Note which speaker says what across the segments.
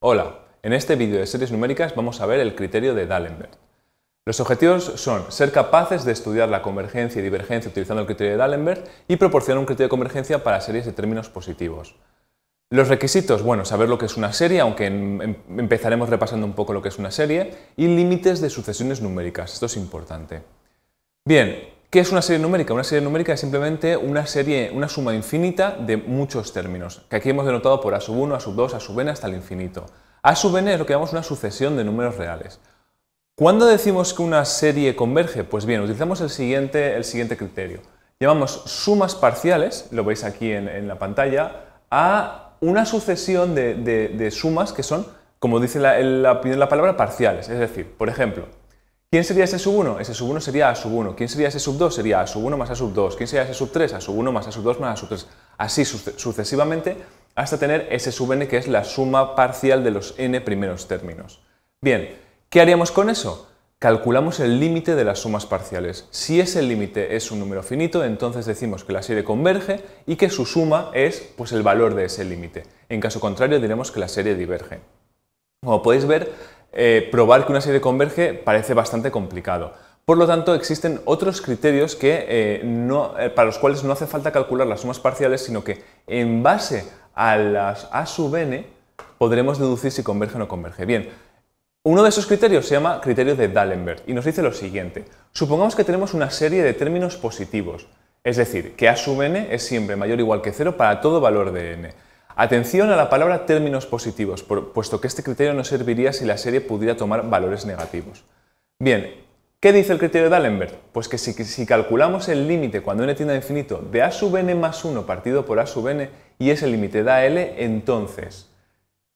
Speaker 1: Hola, en este vídeo de series numéricas vamos a ver el criterio de D'Alembert. Los objetivos son ser capaces de estudiar la convergencia y divergencia utilizando el criterio de D'Alembert y proporcionar un criterio de convergencia para series de términos positivos. Los requisitos, bueno, saber lo que es una serie, aunque em, em, empezaremos repasando un poco lo que es una serie, y límites de sucesiones numéricas, esto es importante. Bien, ¿Qué es una serie numérica? Una serie numérica es simplemente una serie, una suma infinita de muchos términos, que aquí hemos denotado por a sub 1, a sub 2, a sub n hasta el infinito. A sub n es lo que llamamos una sucesión de números reales. ¿Cuándo decimos que una serie converge? Pues bien, utilizamos el siguiente, el siguiente criterio. Llamamos sumas parciales, lo veis aquí en, la pantalla, a una sucesión de, sumas que son, como dice la palabra, parciales. Es decir, por ejemplo, ¿Quién sería S sub 1? S sub 1 sería a sub 1. ¿Quién sería ese sub 2? Sería a sub 1 más a sub 2. ¿Quién sería S sub 3? A sub 1 más a sub 2 más a sub 3. Así sucesivamente hasta tener ese sub n que es la suma parcial de los n primeros términos. Bien, ¿qué haríamos con eso? Calculamos el límite de las sumas parciales. Si ese límite es un número finito, entonces decimos que la serie converge y que su suma es pues, el valor de ese límite. En caso contrario diremos que la serie diverge. Como podéis ver, eh, probar que una serie converge parece bastante complicado. Por lo tanto, existen otros criterios eh, eh, para los cuales no hace falta calcular las sumas parciales, sino que en base a las a sub n podremos deducir si converge o no converge. Bien, uno de esos criterios se llama criterio de D'Alembert y nos dice lo siguiente. Supongamos que tenemos una serie de términos positivos, es decir, que a sub n es siempre mayor o igual que cero para todo valor de n. Atención a la palabra términos positivos, puesto que este criterio no serviría si la serie pudiera tomar valores negativos. Bien, ¿qué dice el criterio de D'Alembert? Pues que si, calculamos el límite cuando n tiende a infinito de a sub n más 1 partido por a sub n y ese límite da L, entonces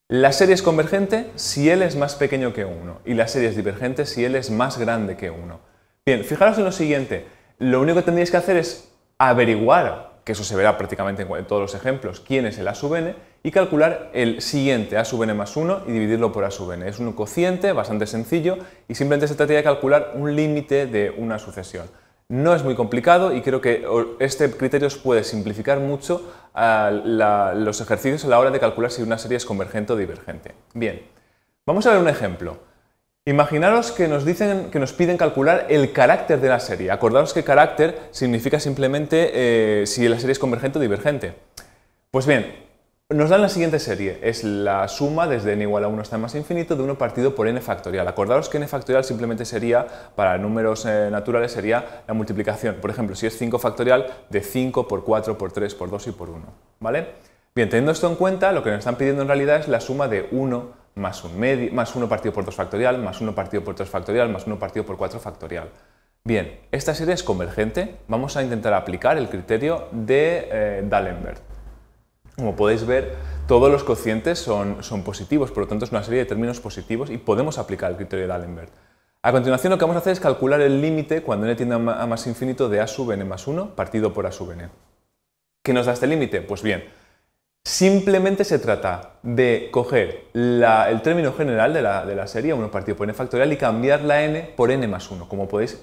Speaker 1: la serie es convergente si L es más pequeño que 1 y la serie es divergente si L es más grande que 1. Bien, fijaros en lo siguiente, lo único que tendríais que hacer es averiguar que eso se verá prácticamente en todos los ejemplos, quién es el a sub n, y calcular el siguiente a sub n más 1 y dividirlo por a sub n. Es un cociente bastante sencillo y simplemente se trata de calcular un límite de una sucesión. No es muy complicado y creo que este criterio os puede simplificar mucho los ejercicios a la hora de calcular si una serie es convergente o divergente. Bien, vamos a ver un ejemplo. Imaginaros que nos dicen, que nos piden calcular el carácter de la serie. Acordaos que carácter significa simplemente eh, si la serie es convergente o divergente. Pues bien, nos dan la siguiente serie. Es la suma desde n igual a 1 hasta más infinito de 1 partido por n factorial. Acordaros que n factorial simplemente sería, para números eh, naturales, sería la multiplicación. Por ejemplo, si es 5 factorial, de 5 por 4 por 3 por 2 y por 1. ¿Vale? Bien, teniendo esto en cuenta, lo que nos están pidiendo en realidad es la suma de 1 más, un 1 partido por 2 factorial, más 1 partido por 3 factorial, más 1 partido por 4 factorial. Bien, esta serie es convergente. Vamos a intentar aplicar el criterio de eh, D'Alembert. Como podéis ver, todos los cocientes son, son positivos, por lo tanto es una serie de términos positivos y podemos aplicar el criterio de D'Alembert. A continuación lo que vamos a hacer es calcular el límite cuando n tiende a más infinito de a sub n más 1 partido por a sub n. ¿Qué nos da este límite? Pues bien, Simplemente se trata de coger el término general de la, serie 1 partido por n factorial y cambiar la n por n más 1. Como podéis,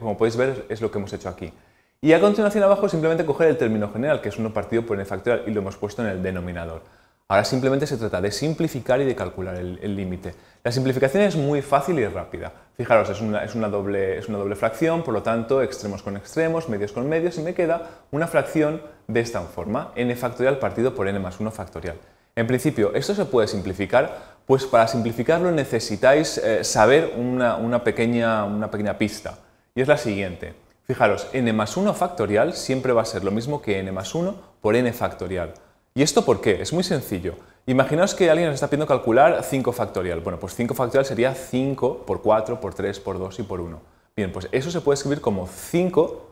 Speaker 1: como podéis ver, es lo que hemos hecho aquí. Y a continuación abajo simplemente coger el término general, que es 1 partido por n factorial, y lo hemos puesto en el denominador. Ahora simplemente se trata de simplificar y de calcular el límite. La simplificación es muy fácil y rápida. Fijaros, es una, doble, fracción, por lo tanto, extremos con extremos, medios con medios, y me queda una fracción de esta forma, n factorial partido por n más 1 factorial. En principio, esto se puede simplificar, pues para simplificarlo necesitáis eh, saber una, pequeña, una pequeña pista, y es la siguiente. Fijaros, n más 1 factorial siempre va a ser lo mismo que n más 1 por n factorial. ¿Y esto por qué? Es muy sencillo. Imaginaos que alguien nos está pidiendo calcular 5 factorial. Bueno, pues 5 factorial sería 5 por 4, por 3, por 2 y por 1. Bien, pues eso se puede escribir como 5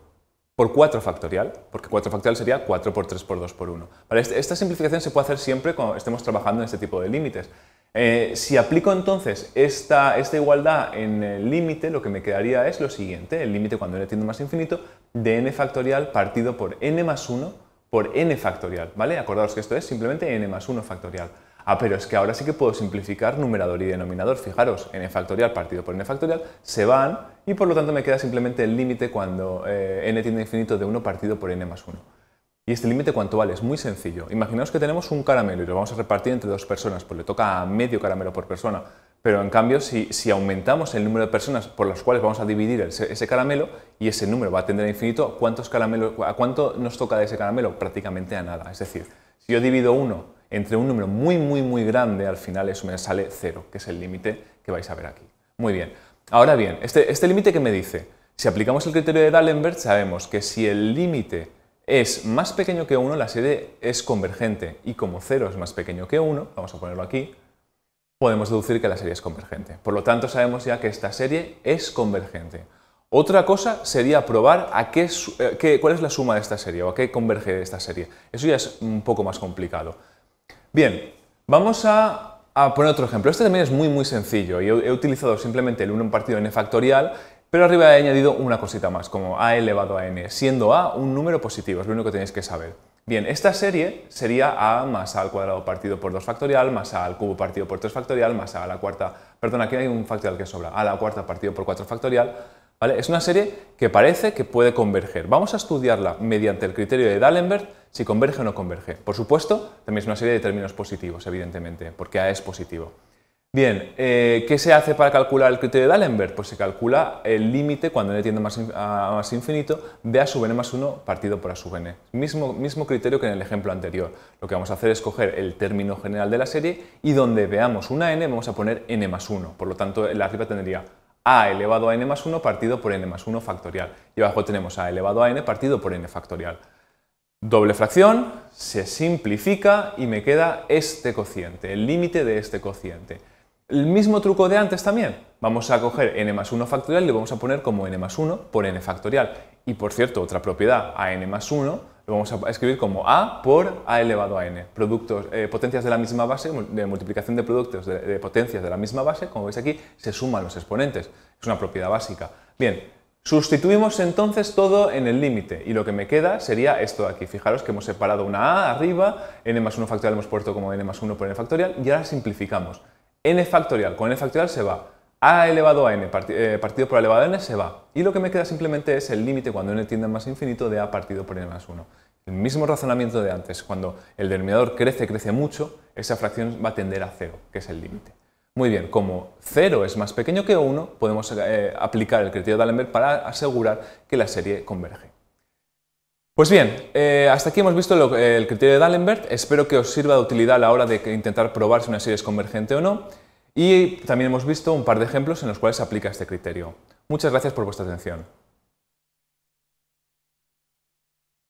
Speaker 1: por 4 factorial, porque 4 factorial sería 4 por 3 por 2 por 1. Este, esta simplificación se puede hacer siempre cuando estemos trabajando en este tipo de límites. Eh, si aplico entonces esta, esta igualdad en el límite, lo que me quedaría es lo siguiente, el límite cuando n tiende más infinito, de n factorial partido por n más 1 por n factorial, ¿vale? Acordaos que esto es simplemente n más 1 factorial. Ah, pero es que ahora sí que puedo simplificar numerador y denominador. Fijaros, n factorial partido por n factorial se van y por lo tanto me queda simplemente el límite cuando eh, n tiene infinito de 1 partido por n más 1. ¿Y este límite cuánto vale? Es muy sencillo. Imaginaos que tenemos un caramelo y lo vamos a repartir entre dos personas, pues le toca medio caramelo por persona. Pero en cambio, si, aumentamos el número de personas por las cuales vamos a dividir ese, caramelo y ese número va a tender a infinito, ¿cuántos ¿a cuánto nos toca de ese caramelo? Prácticamente a nada. Es decir, si yo divido uno entre un número muy, muy, muy grande, al final eso me sale cero, que es el límite que vais a ver aquí. Muy bien. Ahora bien, este, este límite que me dice, si aplicamos el criterio de D'Alembert, sabemos que si el límite es más pequeño que 1, la serie es convergente. Y como 0 es más pequeño que 1, vamos a ponerlo aquí, podemos deducir que la serie es convergente. Por lo tanto, sabemos ya que esta serie es convergente. Otra cosa sería probar a qué, eh, cuál es la suma de esta serie o a qué converge esta serie. Eso ya es un poco más complicado. Bien, vamos a, poner otro ejemplo. Este también es muy muy sencillo y he, utilizado simplemente el 1 partido n factorial, pero arriba he añadido una cosita más, como a elevado a n, siendo a un número positivo, es lo único que tenéis que saber. Bien, esta serie sería a más a al cuadrado partido por 2 factorial, más a al cubo partido por 3 factorial, más a la cuarta, perdón, aquí hay un factorial que sobra, a la cuarta partido por 4 factorial, ¿Vale? Es una serie que parece que puede converger. Vamos a estudiarla mediante el criterio de D'Alembert si converge o no converge. Por supuesto, también es una serie de términos positivos, evidentemente, porque A es positivo. Bien, eh, ¿qué se hace para calcular el criterio de D'Alembert? Pues se calcula el límite cuando n tiende a más infinito de a sub n más 1 partido por a sub n. Mismo, criterio que en el ejemplo anterior. Lo que vamos a hacer es coger el término general de la serie y donde veamos una n vamos a poner n más 1. Por lo tanto, la arriba tendría a elevado a n más 1 partido por n más 1 factorial. Y abajo tenemos a elevado a n partido por n factorial. Doble fracción, se simplifica y me queda este cociente, el límite de este cociente. El mismo truco de antes también. Vamos a coger n más 1 factorial y lo vamos a poner como n más 1 por n factorial. Y por cierto, otra propiedad, a n más 1 lo vamos a escribir como a por a elevado a n. Productos, eh, potencias de la misma base, de multiplicación de productos de, potencias de la misma base, como veis aquí, se suman los exponentes. Es una propiedad básica. Bien, Sustituimos entonces todo en el límite y lo que me queda sería esto aquí. Fijaros que hemos separado una a arriba, n más 1 factorial hemos puesto como n más 1 por n factorial y ahora simplificamos n factorial, con n factorial se va, a elevado a n eh, partido por a elevado a n se va. Y lo que me queda simplemente es el límite cuando n tiende a más infinito de a partido por n más 1. El mismo razonamiento de antes, cuando el denominador crece, crece mucho, esa fracción va a tender a 0, que es el límite. Muy bien, como 0 es más pequeño que 1, podemos eh, aplicar el criterio de Allenberg para asegurar que la serie converge. Pues bien, eh, hasta aquí hemos visto el criterio de D'Alembert. Espero que os sirva de utilidad a la hora de intentar probar si una serie es convergente o no. Y también hemos visto un par de ejemplos en los cuales se aplica este criterio. Muchas gracias por vuestra atención.